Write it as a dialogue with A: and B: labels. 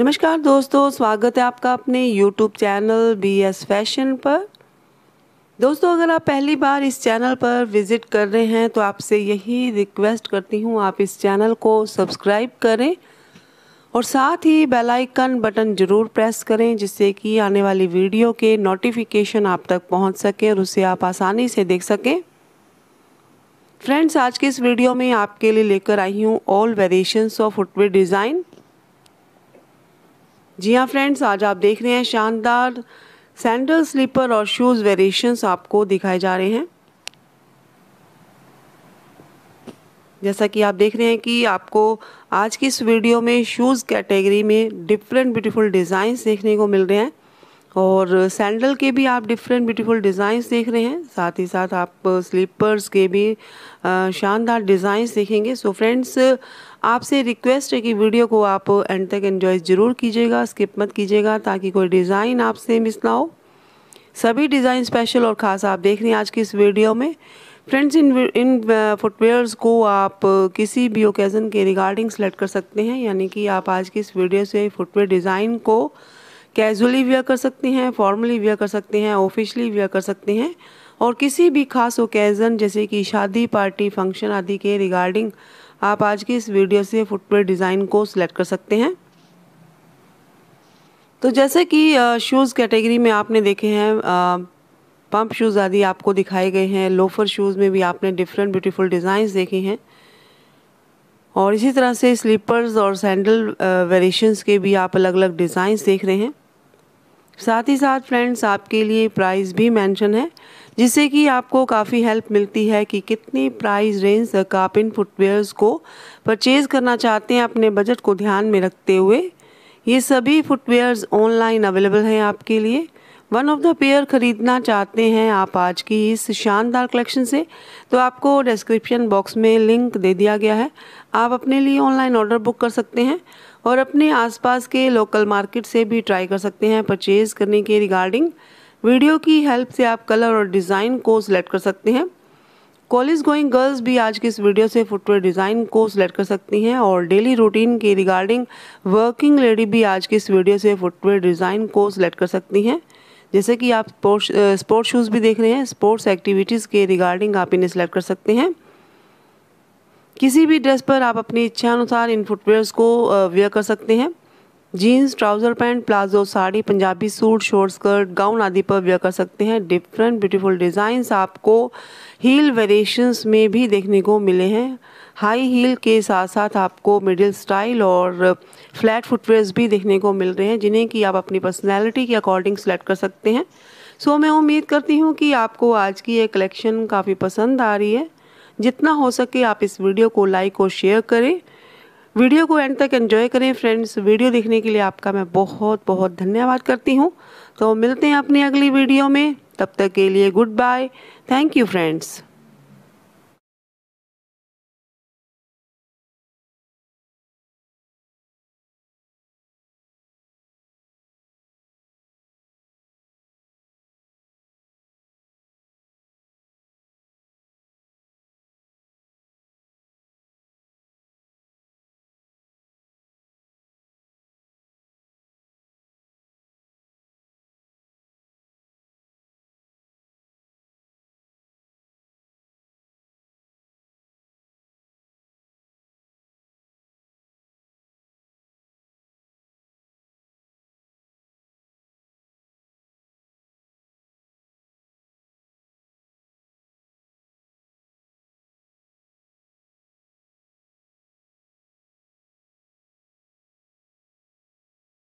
A: नमस्कार दोस्तों स्वागत है आपका अपने YouTube channel B S fashion पर दोस्तों अगर आप पहली बार इस चैनल पर विज़िट कर रहे हैं तो आपसे यही रिक्वेस्ट करती हूँ आप इस चैनल को सब्सक्राइब करें और साथ ही बेल आइकन बटन ज़रूर प्रेस करें जिससे कि आने वाली वीडियो के नोटिफिकेशन आप तक पहुँच सकें और उसे आप आसानी से देख सकें फ्रेंड्स आज के इस वीडियो में आपके लिए लेकर आई हूँ all variation of footwear design जी हाँ फ्रेंड्स आज आप देख रहे हैं शानदार सैंडल स्लीपर और शूज़ वेरिएशंस आपको दिखाए जा रहे हैं जैसा कि आप देख रहे हैं कि आपको आज की इस वीडियो में शूज़ कैटेगरी में डिफरेंट ब्यूटीफुल डिज़ाइंस देखने को मिल रहे हैं और सैंडल के भी आप डिफरेंट ब्यूटीफुल डिज़ाइंस देख रहे हैं साथ ही साथ आप स्लीपर्स uh, के भी uh, शानदार डिज़ाइंस देखेंगे सो फ्रेंड्स uh, आपसे रिक्वेस्ट है कि वीडियो को आप एंड तक एन्जॉय ज़रूर कीजिएगा स्किप मत कीजिएगा ताकि कोई डिज़ाइन आपसे मिस ना हो सभी डिज़ाइन स्पेशल और ख़ास आप देख रहे हैं आज की इस वीडियो में फ्रेंड्स इन इन फुटवेयर्स को आप किसी भी ओकेज़न के रिगार्डिंग सेलेक्ट कर सकते हैं यानी कि आप आज की इस वीडियो से फुटवेयर डिज़ाइन को कैजुअली वेयर कर सकती हैं फॉर्मली वेयर कर सकती हैं ऑफिशली वेयर कर सकती हैं और किसी भी खास ओकेज़न जैसे कि शादी पार्टी फंक्शन आदि के रिगार्डिंग आप आज की इस वीडियो से फुटवेयर डिज़ाइन को सिलेक्ट कर सकते हैं तो जैसे कि शूज़ कैटेगरी में आपने देखे हैं पंप शूज़ आदि आपको दिखाए गए हैं लोफर शूज़ में भी आपने डिफरेंट ब्यूटीफुल डिज़ाइंस देखे हैं और इसी तरह से स्लीपर्स और सैंडल वेरिएशंस uh, के भी आप अलग अलग डिज़ाइंस देख रहे हैं साथ ही साथ फ्रेंड्स आपके लिए प्राइस भी मेंशन है जिससे कि आपको काफ़ी हेल्प मिलती है कि कितनी प्राइस रेंज तक आप इन फुटवेयर्स को परचेज़ करना चाहते हैं अपने बजट को ध्यान में रखते हुए ये सभी फुटवेयर्स ऑनलाइन अवेलेबल हैं आपके लिए वन ऑफ द पेयर ख़रीदना चाहते हैं आप आज की इस शानदार कलेक्शन से तो आपको डिस्क्रिप्शन बॉक्स में लिंक दे दिया गया है आप अपने लिए ऑनलाइन ऑर्डर बुक कर सकते हैं और अपने आसपास के लोकल मार्केट से भी ट्राई कर सकते हैं परचेज़ करने के रिगार्डिंग वीडियो की हेल्प से आप कलर और डिज़ाइन को सिलेक्ट कर सकते हैं कॉलेज गोइंग गर्ल्स भी आज की इस वीडियो से फुटवेयर डिज़ाइन को सिलेक्ट कर सकती हैं और डेली रूटीन के रिगार्डिंग वर्किंग लेडी भी आज की इस वीडियो से फुटवेयर डिज़ाइन को सिलेक्ट कर सकती हैं जैसे कि आप स्पोर्ट्स स्पोर्ट्स शूज़ भी देख रहे हैं स्पोर्ट्स एक्टिविटीज़ के रिगार्डिंग आप इन्हें सेलेक्ट कर सकते हैं किसी भी ड्रेस पर आप अपनी इच्छा अनुसार इन फुटवेयर्स को वेयर कर सकते हैं jeans trouser pant palazzo sari Punjabi suit short skirt gown आदि पर व्यय कर सकते हैं डिफरेंट ब्यूटीफुल डिज़ाइंस आपको हील वेरिएशंस में भी देखने को मिले हैं हाई हील के साथ साथ आपको मिडिल स्टाइल और फ्लैट फुटवेयर्स भी देखने को मिल रहे हैं जिन्हें कि आप अपनी पर्सनैलिटी के अकॉर्डिंग सेलेक्ट कर सकते हैं सो मैं उम्मीद करती हूँ कि आपको आज की ये कलेक्शन काफ़ी पसंद आ रही है जितना हो सके आप इस वीडियो को लाइक और शेयर करें वीडियो को एंड तक एंजॉय करें फ्रेंड्स वीडियो देखने के लिए आपका मैं बहुत बहुत धन्यवाद करती हूँ तो मिलते हैं अपनी अगली वीडियो में तब तक के लिए good bye thank you friends